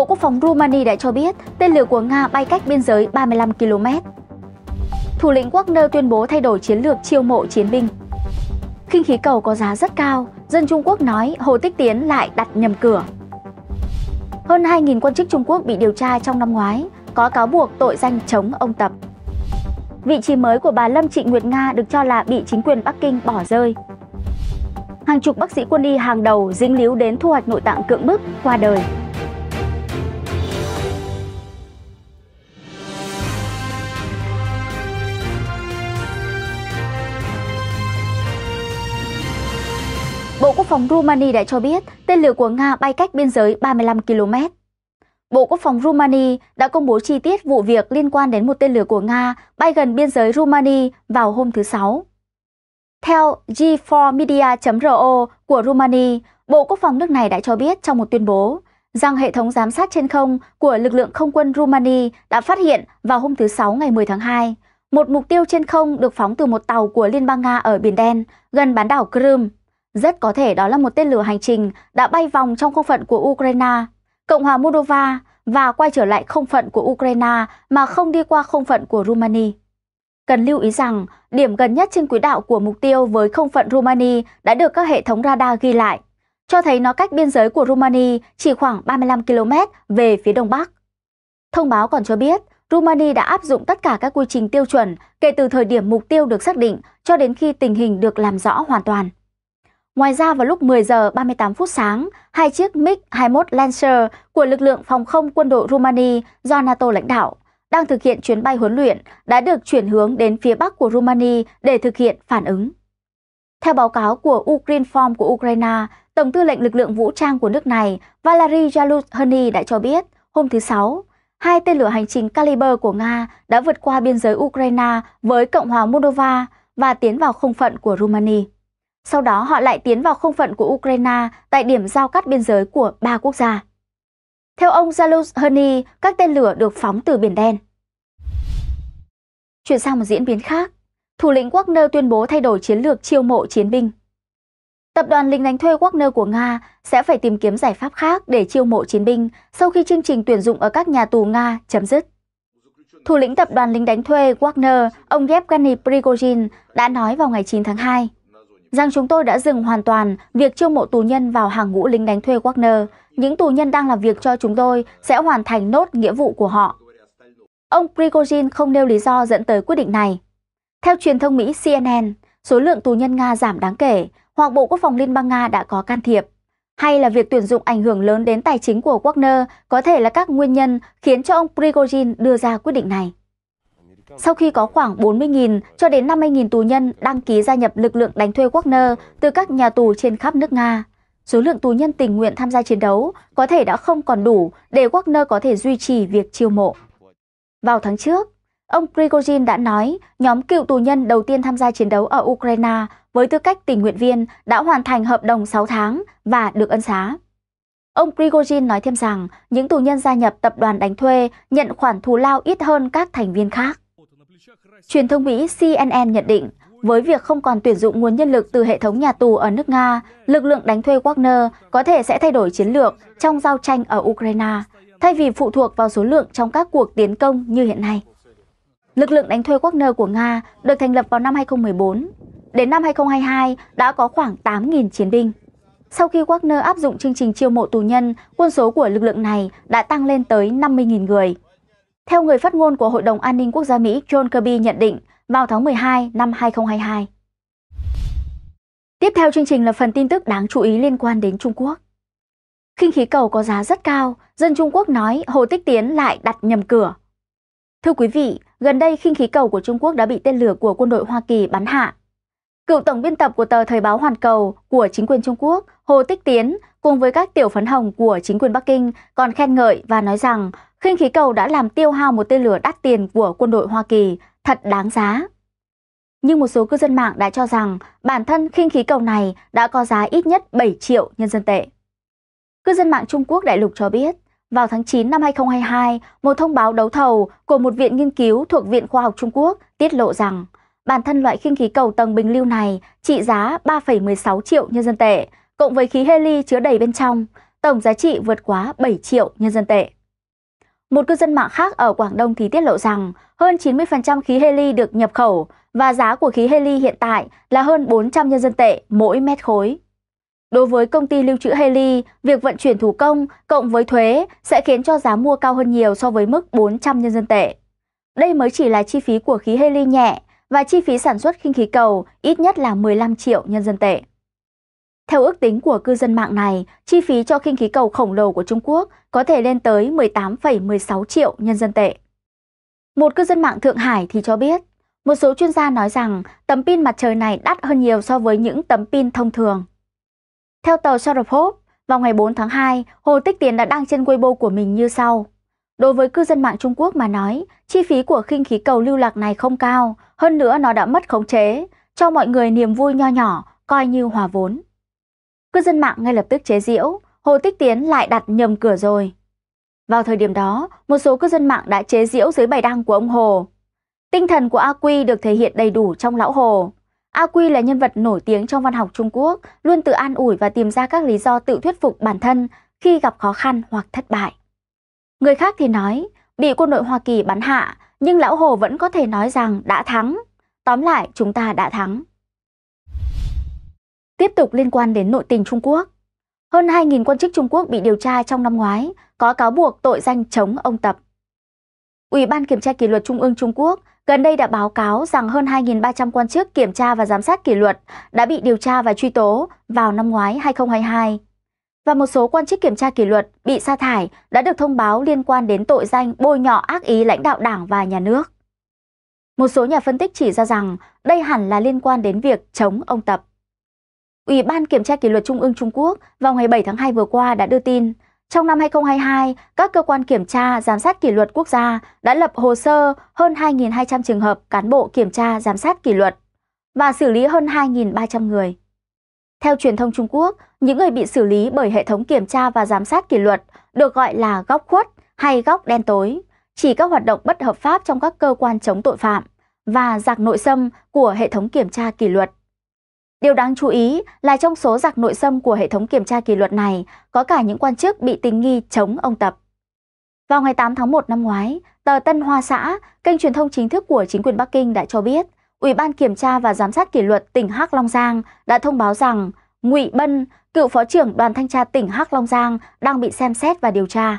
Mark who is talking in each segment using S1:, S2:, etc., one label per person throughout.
S1: Bộ Quốc phòng Rumani đã cho biết tên lửa của Nga bay cách biên giới 35 km. Thủ lĩnh Wagner tuyên bố thay đổi chiến lược chiêu mộ chiến binh. Khinh khí cầu có giá rất cao, dân Trung Quốc nói Hồ Tích Tiến lại đặt nhầm cửa. Hơn 2.000 quan chức Trung Quốc bị điều tra trong năm ngoái, có cáo buộc tội danh chống ông Tập. Vị trí mới của bà Lâm Trịnh Nguyệt Nga được cho là bị chính quyền Bắc Kinh bỏ rơi. Hàng chục bác sĩ quân y hàng đầu dính líu đến thu hoạch nội tạng cưỡng bức qua đời. phòng Rumani đã cho biết tên lửa của Nga bay cách biên giới 35 km. Bộ Quốc phòng Rumani đã công bố chi tiết vụ việc liên quan đến một tên lửa của Nga bay gần biên giới Rumani vào hôm thứ Sáu. Theo G4media.ro của Rumani, Bộ Quốc phòng nước này đã cho biết trong một tuyên bố rằng hệ thống giám sát trên không của lực lượng không quân Rumani đã phát hiện vào hôm thứ Sáu ngày 10 tháng 2 một mục tiêu trên không được phóng từ một tàu của Liên bang Nga ở Biển Đen, gần bán đảo Crimea. Rất có thể đó là một tên lửa hành trình đã bay vòng trong không phận của Ukraine, Cộng hòa Moldova và quay trở lại không phận của Ukraine mà không đi qua không phận của Rumani. Cần lưu ý rằng, điểm gần nhất trên quỹ đạo của mục tiêu với không phận Rumani đã được các hệ thống radar ghi lại, cho thấy nó cách biên giới của Rumani chỉ khoảng 35 km về phía đông bắc. Thông báo còn cho biết, Rumani đã áp dụng tất cả các quy trình tiêu chuẩn kể từ thời điểm mục tiêu được xác định cho đến khi tình hình được làm rõ hoàn toàn. Ngoài ra vào lúc 10 giờ 38 phút sáng, hai chiếc MiG-21 Lancer của lực lượng phòng không quân đội Rumani do NATO lãnh đạo đang thực hiện chuyến bay huấn luyện đã được chuyển hướng đến phía bắc của Rumani để thực hiện phản ứng. Theo báo cáo của Ukrinform của Ukraine, Tổng tư lệnh lực lượng vũ trang của nước này Valery Zaluzhny đã cho biết hôm thứ Sáu, hai tên lửa hành trình Caliber của Nga đã vượt qua biên giới Ukraine với Cộng hòa Moldova và tiến vào không phận của Rumani. Sau đó họ lại tiến vào không phận của Ukraine tại điểm giao cắt biên giới của ba quốc gia. Theo ông Zaluzhny, các tên lửa được phóng từ Biển Đen. Chuyển sang một diễn biến khác, thủ lĩnh Wagner tuyên bố thay đổi chiến lược chiêu mộ chiến binh. Tập đoàn lính đánh thuê Wagner của Nga sẽ phải tìm kiếm giải pháp khác để chiêu mộ chiến binh sau khi chương trình tuyển dụng ở các nhà tù Nga chấm dứt. Thủ lĩnh tập đoàn lính đánh thuê Wagner, ông Yevgeny Prigozhin đã nói vào ngày 9 tháng 2 rằng chúng tôi đã dừng hoàn toàn việc chiêu mộ tù nhân vào hàng ngũ lính đánh thuê Wagner. Những tù nhân đang làm việc cho chúng tôi sẽ hoàn thành nốt nghĩa vụ của họ. Ông Prigozhin không nêu lý do dẫn tới quyết định này. Theo truyền thông Mỹ CNN, số lượng tù nhân Nga giảm đáng kể, hoặc Bộ Quốc phòng Liên bang Nga đã có can thiệp. Hay là việc tuyển dụng ảnh hưởng lớn đến tài chính của Wagner có thể là các nguyên nhân khiến cho ông Prigozhin đưa ra quyết định này. Sau khi có khoảng 40.000 cho đến 50.000 tù nhân đăng ký gia nhập lực lượng đánh thuê Wagner từ các nhà tù trên khắp nước Nga, số lượng tù nhân tình nguyện tham gia chiến đấu có thể đã không còn đủ để Wagner có thể duy trì việc chiêu mộ. Vào tháng trước, ông Prigozhin đã nói nhóm cựu tù nhân đầu tiên tham gia chiến đấu ở Ukraine với tư cách tình nguyện viên đã hoàn thành hợp đồng 6 tháng và được ân xá. Ông Prigozhin nói thêm rằng những tù nhân gia nhập tập đoàn đánh thuê nhận khoản thù lao ít hơn các thành viên khác. Truyền thông Mỹ CNN nhận định, với việc không còn tuyển dụng nguồn nhân lực từ hệ thống nhà tù ở nước Nga, lực lượng đánh thuê Wagner có thể sẽ thay đổi chiến lược trong giao tranh ở Ukraine, thay vì phụ thuộc vào số lượng trong các cuộc tiến công như hiện nay. Lực lượng đánh thuê Wagner của Nga được thành lập vào năm 2014. Đến năm 2022 đã có khoảng 8.000 chiến binh. Sau khi Wagner áp dụng chương trình chiêu mộ tù nhân, quân số của lực lượng này đã tăng lên tới 50.000 người. Theo người phát ngôn của Hội đồng An ninh Quốc gia Mỹ John Kirby nhận định vào tháng 12 năm 2022. Tiếp theo chương trình là phần tin tức đáng chú ý liên quan đến Trung Quốc. Khinh khí cầu có giá rất cao, dân Trung Quốc nói Hồ Tích Tiến lại đặt nhầm cửa. Thưa quý vị, gần đây khinh khí cầu của Trung Quốc đã bị tên lửa của quân đội Hoa Kỳ bắn hạ. Cựu tổng biên tập của tờ Thời báo Hoàn Cầu của chính quyền Trung Quốc, Hồ Tích Tiến, cùng với các tiểu phấn hồng của chính quyền Bắc Kinh còn khen ngợi và nói rằng khinh khí cầu đã làm tiêu hao một tên lửa đắt tiền của quân đội Hoa Kỳ, thật đáng giá. Nhưng một số cư dân mạng đã cho rằng bản thân khinh khí cầu này đã có giá ít nhất 7 triệu nhân dân tệ. Cư dân mạng Trung Quốc đại lục cho biết, vào tháng 9 năm 2022, một thông báo đấu thầu của một viện nghiên cứu thuộc Viện Khoa học Trung Quốc tiết lộ rằng bản thân loại khinh khí cầu tầng bình lưu này trị giá 3,16 triệu nhân dân tệ, cộng với khí heli chứa đầy bên trong, tổng giá trị vượt quá 7 triệu nhân dân tệ. Một cư dân mạng khác ở Quảng Đông thì tiết lộ rằng hơn 90% khí heli được nhập khẩu và giá của khí heli hiện tại là hơn 400 nhân dân tệ mỗi mét khối. Đối với công ty lưu trữ heli, việc vận chuyển thủ công cộng với thuế sẽ khiến cho giá mua cao hơn nhiều so với mức 400 nhân dân tệ. Đây mới chỉ là chi phí của khí heli nhẹ và chi phí sản xuất khinh khí cầu ít nhất là 15 triệu nhân dân tệ. Theo ước tính của cư dân mạng này, chi phí cho khinh khí cầu khổng lồ của Trung Quốc có thể lên tới 18,16 triệu nhân dân tệ. Một cư dân mạng Thượng Hải thì cho biết, một số chuyên gia nói rằng tấm pin mặt trời này đắt hơn nhiều so với những tấm pin thông thường. Theo tờ Sharp vào ngày 4 tháng 2, Hồ Tích Tiến đã đăng trên Weibo của mình như sau. Đối với cư dân mạng Trung Quốc mà nói, chi phí của khinh khí cầu lưu lạc này không cao, hơn nữa nó đã mất khống chế, cho mọi người niềm vui nho nhỏ, coi như hòa vốn. Cư dân mạng ngay lập tức chế giễu, Hồ Tích Tiến lại đặt nhầm cửa rồi. Vào thời điểm đó, một số cư dân mạng đã chế giễu dưới bài đăng của ông Hồ. Tinh thần của A Quy được thể hiện đầy đủ trong lão Hồ. A Quy là nhân vật nổi tiếng trong văn học Trung Quốc, luôn tự an ủi và tìm ra các lý do tự thuyết phục bản thân khi gặp khó khăn hoặc thất bại. Người khác thì nói, bị quân đội Hoa Kỳ bắn hạ, nhưng lão Hồ vẫn có thể nói rằng đã thắng. Tóm lại, chúng ta đã thắng. Tiếp tục liên quan đến nội tình Trung Quốc. Hơn 2.000 quan chức Trung Quốc bị điều tra trong năm ngoái, có cáo buộc tội danh chống ông Tập. Ủy ban Kiểm tra Kỷ luật Trung ương Trung Quốc gần đây đã báo cáo rằng hơn 2.300 quan chức kiểm tra và giám sát kỷ luật đã bị điều tra và truy tố vào năm ngoái 2022. Và một số quan chức kiểm tra kỷ luật bị sa thải đã được thông báo liên quan đến tội danh bôi nhọ ác ý lãnh đạo đảng và nhà nước. Một số nhà phân tích chỉ ra rằng đây hẳn là liên quan đến việc chống ông Tập. Ủy ban Kiểm tra Kỷ luật Trung ương Trung Quốc vào ngày 7 tháng 2 vừa qua đã đưa tin, trong năm 2022, các cơ quan kiểm tra giám sát kỷ luật quốc gia đã lập hồ sơ hơn 2.200 trường hợp cán bộ kiểm tra giám sát kỷ luật và xử lý hơn 2.300 người. Theo truyền thông Trung Quốc, những người bị xử lý bởi hệ thống kiểm tra và giám sát kỷ luật được gọi là góc khuất hay góc đen tối, chỉ các hoạt động bất hợp pháp trong các cơ quan chống tội phạm và giặc nội xâm của hệ thống kiểm tra kỷ luật. Điều đáng chú ý là trong số giặc nội xâm của hệ thống kiểm tra kỷ luật này có cả những quan chức bị tình nghi chống ông Tập. Vào ngày 8 tháng 1 năm ngoái, tờ Tân Hoa xã, kênh truyền thông chính thức của chính quyền Bắc Kinh đã cho biết Ủy ban kiểm tra và giám sát kỷ luật tỉnh Hắc Long Giang đã thông báo rằng Ngụy Bân, cựu phó trưởng đoàn thanh tra tỉnh Hắc Long Giang đang bị xem xét và điều tra.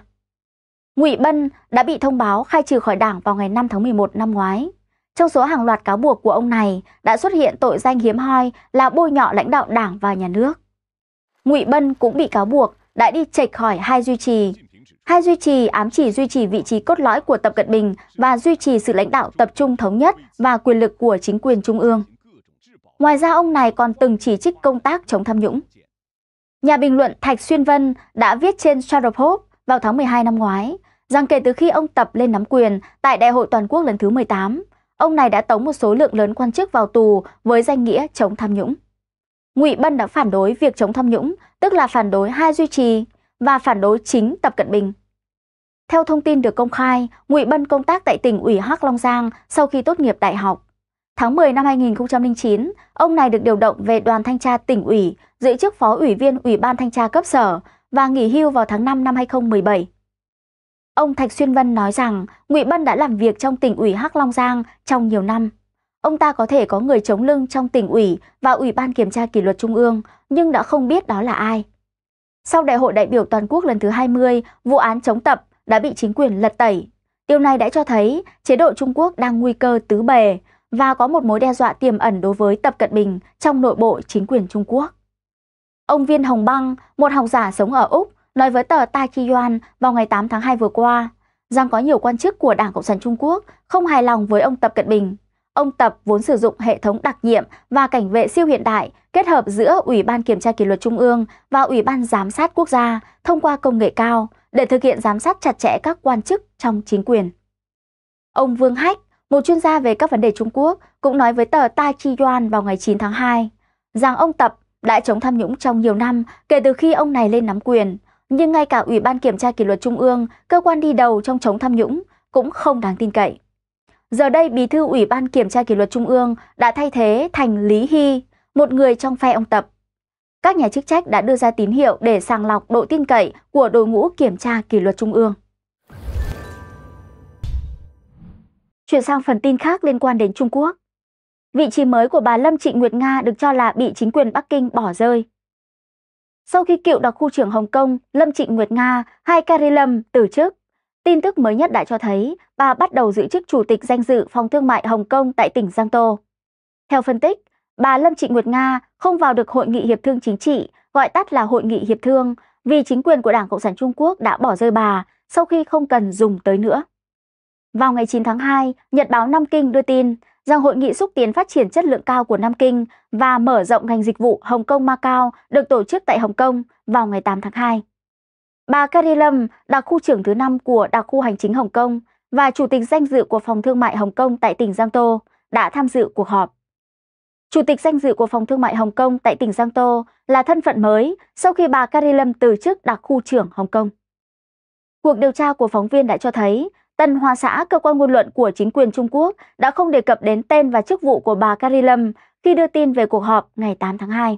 S1: Ngụy Bân đã bị thông báo khai trừ khỏi đảng vào ngày 5 tháng 11 năm ngoái. Trong số hàng loạt cáo buộc của ông này đã xuất hiện tội danh hiếm hoi là bôi nhọ lãnh đạo đảng và nhà nước. Ngụy Bân cũng bị cáo buộc đã đi chệch khỏi hai duy trì. Hai duy trì ám chỉ duy trì vị trí cốt lõi của Tập Cận Bình và duy trì sự lãnh đạo tập trung thống nhất và quyền lực của chính quyền trung ương. Ngoài ra ông này còn từng chỉ trích công tác chống tham nhũng. Nhà bình luận Thạch Xuyên Vân đã viết trên Shadow Post vào tháng 12 năm ngoái rằng kể từ khi ông Tập lên nắm quyền tại Đại hội Toàn quốc lần thứ 18, ông này đã tống một số lượng lớn quan chức vào tù với danh nghĩa chống tham nhũng. Ngụy Bân đã phản đối việc chống tham nhũng, tức là phản đối hai duy trì và phản đối chính Tập Cận Bình. Theo thông tin được công khai, Ngụy Bân công tác tại tỉnh ủy Hắc Long Giang sau khi tốt nghiệp đại học. Tháng 10 năm 2009, ông này được điều động về đoàn thanh tra tỉnh ủy, giữ chức phó ủy viên Ủy ban thanh tra cấp sở và nghỉ hưu vào tháng 5 năm 2017. Ông Thạch Xuyên Vân nói rằng Ngụy Bân đã làm việc trong tỉnh ủy Hắc Long Giang trong nhiều năm. Ông ta có thể có người chống lưng trong tỉnh ủy và Ủy ban Kiểm tra Kỷ luật Trung ương, nhưng đã không biết đó là ai. Sau đại hội đại biểu toàn quốc lần thứ 20, vụ án chống tập đã bị chính quyền lật tẩy. Điều này đã cho thấy chế độ Trung Quốc đang nguy cơ tứ bề và có một mối đe dọa tiềm ẩn đối với Tập Cận Bình trong nội bộ chính quyền Trung Quốc. Ông Viên Hồng Băng, một học giả sống ở Úc, Nói với tờ Tai Yuan vào ngày 8 tháng 2 vừa qua, rằng có nhiều quan chức của Đảng Cộng sản Trung Quốc không hài lòng với ông Tập Cận Bình. Ông Tập vốn sử dụng hệ thống đặc nhiệm và cảnh vệ siêu hiện đại kết hợp giữa Ủy ban Kiểm tra Kỷ luật Trung ương và Ủy ban Giám sát Quốc gia thông qua công nghệ cao để thực hiện giám sát chặt chẽ các quan chức trong chính quyền. Ông Vương Hách, một chuyên gia về các vấn đề Trung Quốc, cũng nói với tờ Tai Chi Yuan vào ngày 9 tháng 2 rằng ông Tập đã chống tham nhũng trong nhiều năm kể từ khi ông này lên nắm quyền – nhưng ngay cả Ủy ban Kiểm tra Kỷ luật Trung ương, cơ quan đi đầu trong chống tham nhũng, cũng không đáng tin cậy. Giờ đây, Bí thư Ủy ban Kiểm tra Kỷ luật Trung ương đã thay thế thành Lý Hy, một người trong phe ông Tập. Các nhà chức trách đã đưa ra tín hiệu để sàng lọc độ tin cậy của đội ngũ Kiểm tra Kỷ luật Trung ương. Chuyển sang phần tin khác liên quan đến Trung Quốc. Vị trí mới của bà Lâm Trịnh Nguyệt Nga được cho là bị chính quyền Bắc Kinh bỏ rơi sau khi cựu đặc khu trưởng Hồng Kông Lâm Trịnh Nguyệt Nga hay Carrie Lâm từ chức, tin tức mới nhất đã cho thấy bà bắt đầu giữ chức chủ tịch danh dự phòng thương mại Hồng Kông tại tỉnh Giang Tô. Theo phân tích, bà Lâm Trịnh Nguyệt Nga không vào được Hội nghị Hiệp thương Chính trị, gọi tắt là Hội nghị Hiệp thương, vì chính quyền của Đảng Cộng sản Trung Quốc đã bỏ rơi bà sau khi không cần dùng tới nữa. Vào ngày 9 tháng 2, Nhật báo Nam Kinh đưa tin rằng hội nghị xúc tiến phát triển chất lượng cao của Nam Kinh và mở rộng ngành dịch vụ Hồng Kông Macau được tổ chức tại Hồng Kông vào ngày 8 tháng 2. Bà Carrie Lam, đặc khu trưởng thứ năm của đặc khu hành chính Hồng Kông và chủ tịch danh dự của phòng thương mại Hồng Kông tại tỉnh Giang Tô đã tham dự cuộc họp. Chủ tịch danh dự của phòng thương mại Hồng Kông tại tỉnh Giang Tô là thân phận mới sau khi bà Carrie Lam từ chức đặc khu trưởng Hồng Kông. Cuộc điều tra của phóng viên đã cho thấy Tân Hoa xã, cơ quan ngôn luận của chính quyền Trung Quốc đã không đề cập đến tên và chức vụ của bà Carrie Lam khi đưa tin về cuộc họp ngày 8 tháng 2.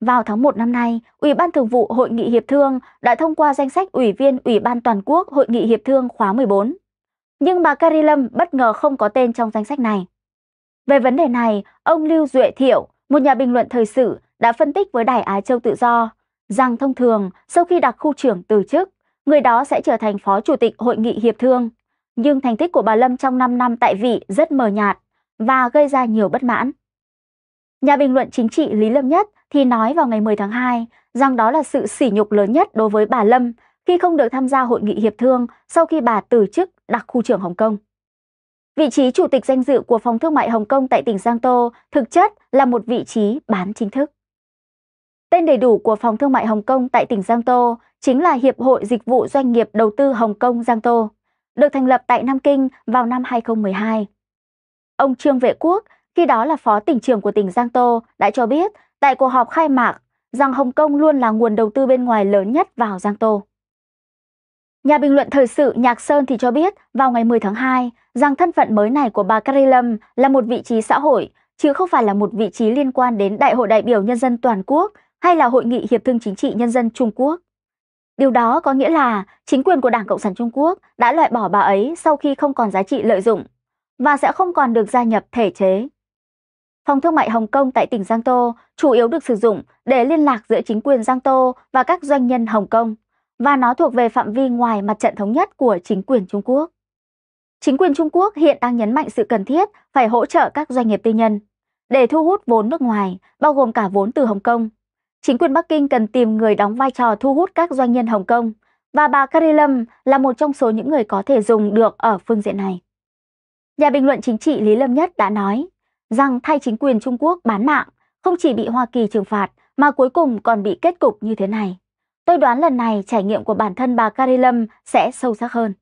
S1: Vào tháng 1 năm nay, Ủy ban Thường vụ Hội nghị Hiệp thương đã thông qua danh sách ủy viên Ủy ban Toàn quốc Hội nghị Hiệp thương khóa 14. Nhưng bà Carrie Lam bất ngờ không có tên trong danh sách này. Về vấn đề này, ông Lưu Duệ Thiệu, một nhà bình luận thời sự, đã phân tích với Đài Á Châu Tự Do rằng thông thường sau khi đặc khu trưởng từ chức, người đó sẽ trở thành phó chủ tịch Hội nghị Hiệp thương. Nhưng thành tích của bà Lâm trong 5 năm tại vị rất mờ nhạt và gây ra nhiều bất mãn. Nhà bình luận chính trị Lý Lâm Nhất thì nói vào ngày 10 tháng 2 rằng đó là sự sỉ nhục lớn nhất đối với bà Lâm khi không được tham gia hội nghị hiệp thương sau khi bà từ chức đặc khu trưởng Hồng Kông. Vị trí chủ tịch danh dự của Phòng Thương mại Hồng Kông tại tỉnh Giang Tô thực chất là một vị trí bán chính thức. Tên đầy đủ của Phòng Thương mại Hồng Kông tại tỉnh Giang Tô chính là Hiệp hội Dịch vụ Doanh nghiệp Đầu tư Hồng Kông Giang Tô, được thành lập tại Nam Kinh vào năm 2012. Ông Trương Vệ Quốc, khi đó là phó tỉnh trưởng của tỉnh Giang Tô, đã cho biết tại cuộc họp khai mạc rằng Hồng Kông luôn là nguồn đầu tư bên ngoài lớn nhất vào Giang Tô. Nhà bình luận thời sự Nhạc Sơn thì cho biết vào ngày 10 tháng 2 rằng thân phận mới này của bà Carrie Lâm là một vị trí xã hội, chứ không phải là một vị trí liên quan đến Đại hội đại biểu nhân dân toàn quốc hay là Hội nghị Hiệp thương Chính trị Nhân dân Trung Quốc. Điều đó có nghĩa là chính quyền của Đảng Cộng sản Trung Quốc đã loại bỏ bà ấy sau khi không còn giá trị lợi dụng và sẽ không còn được gia nhập thể chế. Phòng thương mại Hồng Kông tại tỉnh Giang Tô chủ yếu được sử dụng để liên lạc giữa chính quyền Giang Tô và các doanh nhân Hồng Kông và nó thuộc về phạm vi ngoài mặt trận thống nhất của chính quyền Trung Quốc. Chính quyền Trung Quốc hiện đang nhấn mạnh sự cần thiết phải hỗ trợ các doanh nghiệp tư nhân để thu hút vốn nước ngoài, bao gồm cả vốn từ Hồng Kông chính quyền Bắc Kinh cần tìm người đóng vai trò thu hút các doanh nhân Hồng Kông và bà Carrie Lâm là một trong số những người có thể dùng được ở phương diện này. Nhà bình luận chính trị Lý Lâm Nhất đã nói rằng thay chính quyền Trung Quốc bán mạng không chỉ bị Hoa Kỳ trừng phạt mà cuối cùng còn bị kết cục như thế này. Tôi đoán lần này trải nghiệm của bản thân bà Carrie Lâm sẽ sâu sắc hơn.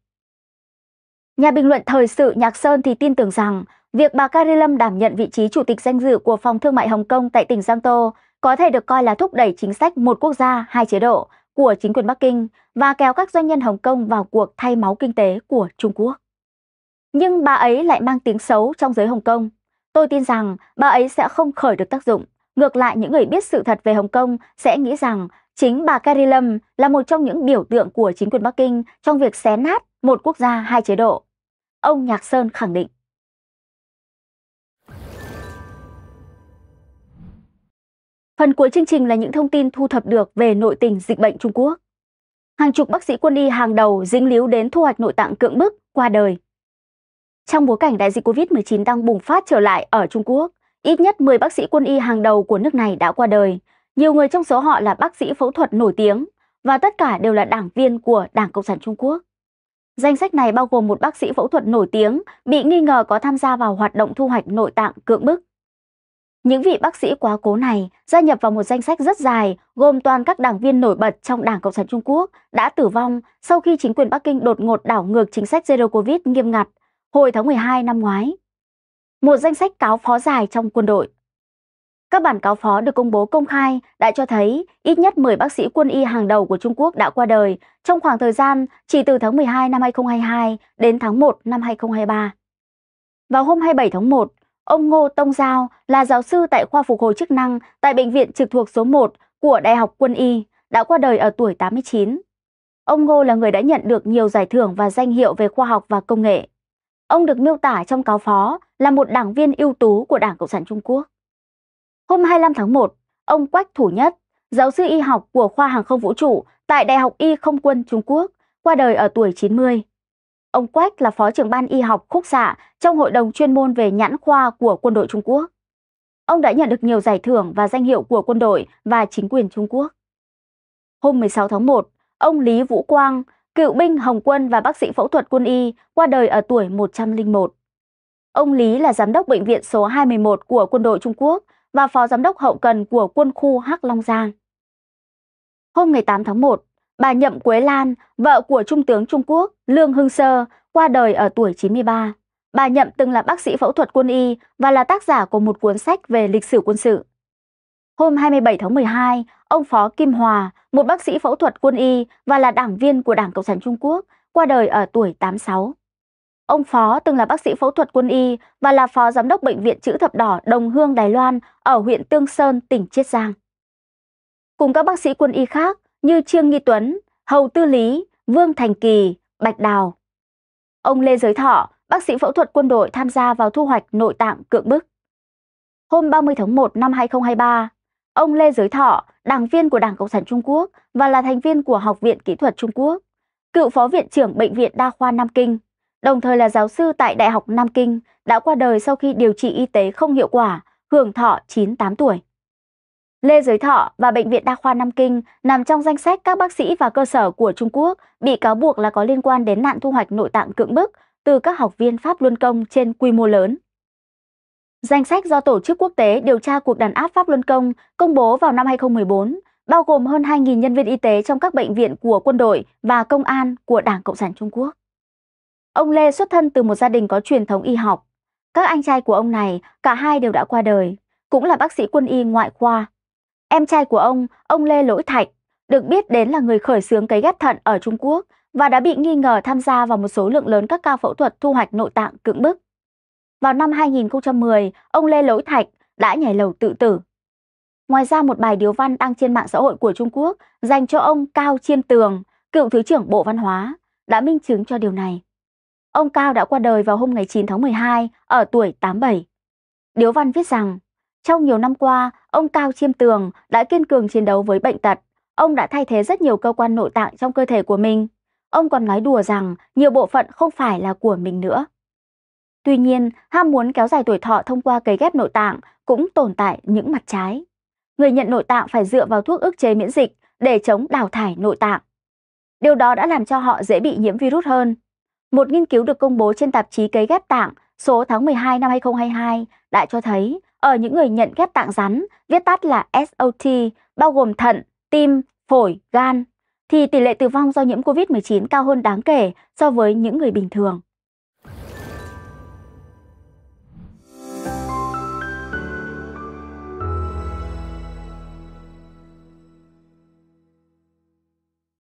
S1: Nhà bình luận thời sự Nhạc Sơn thì tin tưởng rằng việc bà Carrie Lâm đảm nhận vị trí chủ tịch danh dự của Phòng Thương mại Hồng Kông tại tỉnh Giang Tô có thể được coi là thúc đẩy chính sách một quốc gia, hai chế độ của chính quyền Bắc Kinh và kéo các doanh nhân Hồng Kông vào cuộc thay máu kinh tế của Trung Quốc. Nhưng bà ấy lại mang tiếng xấu trong giới Hồng Kông. Tôi tin rằng bà ấy sẽ không khởi được tác dụng. Ngược lại những người biết sự thật về Hồng Kông sẽ nghĩ rằng chính bà Carrie Lam là một trong những biểu tượng của chính quyền Bắc Kinh trong việc xé nát một quốc gia hai chế độ. Ông Nhạc Sơn khẳng định. Phần cuối chương trình là những thông tin thu thập được về nội tình dịch bệnh Trung Quốc. Hàng chục bác sĩ quân y hàng đầu dính líu đến thu hoạch nội tạng cưỡng bức qua đời. Trong bối cảnh đại dịch COVID-19 đang bùng phát trở lại ở Trung Quốc, ít nhất 10 bác sĩ quân y hàng đầu của nước này đã qua đời. Nhiều người trong số họ là bác sĩ phẫu thuật nổi tiếng và tất cả đều là đảng viên của Đảng Cộng sản Trung Quốc. Danh sách này bao gồm một bác sĩ phẫu thuật nổi tiếng bị nghi ngờ có tham gia vào hoạt động thu hoạch nội tạng cưỡng bức. Những vị bác sĩ quá cố này gia nhập vào một danh sách rất dài gồm toàn các đảng viên nổi bật trong Đảng Cộng sản Trung Quốc đã tử vong sau khi chính quyền Bắc Kinh đột ngột đảo ngược chính sách Zero Covid nghiêm ngặt hồi tháng 12 năm ngoái. Một danh sách cáo phó dài trong quân đội. Các bản cáo phó được công bố công khai đã cho thấy ít nhất 10 bác sĩ quân y hàng đầu của Trung Quốc đã qua đời trong khoảng thời gian chỉ từ tháng 12 năm 2022 đến tháng 1 năm 2023. Vào hôm 27 tháng 1, Ông Ngô Tông Giao là giáo sư tại khoa phục hồi chức năng tại bệnh viện trực thuộc số 1 của Đại học Quân y, đã qua đời ở tuổi 89. Ông Ngô là người đã nhận được nhiều giải thưởng và danh hiệu về khoa học và công nghệ. Ông được miêu tả trong cáo phó là một đảng viên ưu tú của Đảng Cộng sản Trung Quốc. Hôm 25 tháng 1, ông Quách Thủ Nhất, giáo sư y học của khoa hàng không vũ trụ tại Đại học Y Không quân Trung Quốc, qua đời ở tuổi 90. Ông Quách là phó trưởng ban y học khúc xạ trong hội đồng chuyên môn về nhãn khoa của quân đội Trung Quốc. Ông đã nhận được nhiều giải thưởng và danh hiệu của quân đội và chính quyền Trung Quốc. Hôm 16 tháng 1, ông Lý Vũ Quang, cựu binh Hồng quân và bác sĩ phẫu thuật quân y, qua đời ở tuổi 101. Ông Lý là giám đốc bệnh viện số 21 của quân đội Trung Quốc và phó giám đốc hậu cần của quân khu Hắc Long Giang. Hôm ngày 8 tháng 1, Bà Nhậm Quế Lan, vợ của Trung tướng Trung Quốc Lương Hưng Sơ, qua đời ở tuổi 93. Bà Nhậm từng là bác sĩ phẫu thuật quân y và là tác giả của một cuốn sách về lịch sử quân sự. Hôm 27 tháng 12, ông Phó Kim Hòa, một bác sĩ phẫu thuật quân y và là đảng viên của Đảng Cộng sản Trung Quốc, qua đời ở tuổi 86. Ông Phó từng là bác sĩ phẫu thuật quân y và là phó giám đốc bệnh viện chữ thập đỏ Đồng Hương Đài Loan ở huyện Tương Sơn, tỉnh Chiết Giang. Cùng các bác sĩ quân y khác, như Trương Nghi Tuấn, Hầu Tư Lý, Vương Thành Kỳ, Bạch Đào. Ông Lê Giới Thọ, bác sĩ phẫu thuật quân đội tham gia vào thu hoạch nội tạng cưỡng bức. Hôm 30 tháng 1 năm 2023, ông Lê Giới Thọ, đảng viên của Đảng Cộng sản Trung Quốc và là thành viên của Học viện Kỹ thuật Trung Quốc, cựu phó viện trưởng Bệnh viện Đa khoa Nam Kinh, đồng thời là giáo sư tại Đại học Nam Kinh, đã qua đời sau khi điều trị y tế không hiệu quả, hưởng thọ 98 tuổi. Lê Giới Thọ và Bệnh viện Đa khoa Nam Kinh nằm trong danh sách các bác sĩ và cơ sở của Trung Quốc bị cáo buộc là có liên quan đến nạn thu hoạch nội tạng cưỡng bức từ các học viên Pháp Luân Công trên quy mô lớn. Danh sách do Tổ chức Quốc tế điều tra cuộc đàn áp Pháp Luân Công công bố vào năm 2014, bao gồm hơn 2.000 nhân viên y tế trong các bệnh viện của quân đội và công an của Đảng Cộng sản Trung Quốc. Ông Lê xuất thân từ một gia đình có truyền thống y học. Các anh trai của ông này, cả hai đều đã qua đời, cũng là bác sĩ quân y ngoại khoa Em trai của ông, ông Lê Lỗi Thạch, được biết đến là người khởi xướng cấy ghép thận ở Trung Quốc và đã bị nghi ngờ tham gia vào một số lượng lớn các ca phẫu thuật thu hoạch nội tạng cưỡng bức. Vào năm 2010, ông Lê Lỗi Thạch đã nhảy lầu tự tử. Ngoài ra một bài điếu văn đăng trên mạng xã hội của Trung Quốc dành cho ông Cao Chiêm Tường, cựu Thứ trưởng Bộ Văn hóa, đã minh chứng cho điều này. Ông Cao đã qua đời vào hôm ngày 9 tháng 12 ở tuổi 87. Điếu văn viết rằng trong nhiều năm qua, ông Cao Chiêm Tường đã kiên cường chiến đấu với bệnh tật. Ông đã thay thế rất nhiều cơ quan nội tạng trong cơ thể của mình. Ông còn nói đùa rằng nhiều bộ phận không phải là của mình nữa. Tuy nhiên, ham muốn kéo dài tuổi thọ thông qua cấy ghép nội tạng cũng tồn tại những mặt trái. Người nhận nội tạng phải dựa vào thuốc ức chế miễn dịch để chống đào thải nội tạng. Điều đó đã làm cho họ dễ bị nhiễm virus hơn. Một nghiên cứu được công bố trên tạp chí Cấy ghép tạng số tháng 12 năm 2022 đã cho thấy ở những người nhận ghép tạng rắn, viết tắt là SOT, bao gồm thận, tim, phổi, gan, thì tỷ lệ tử vong do nhiễm COVID-19 cao hơn đáng kể so với những người bình thường.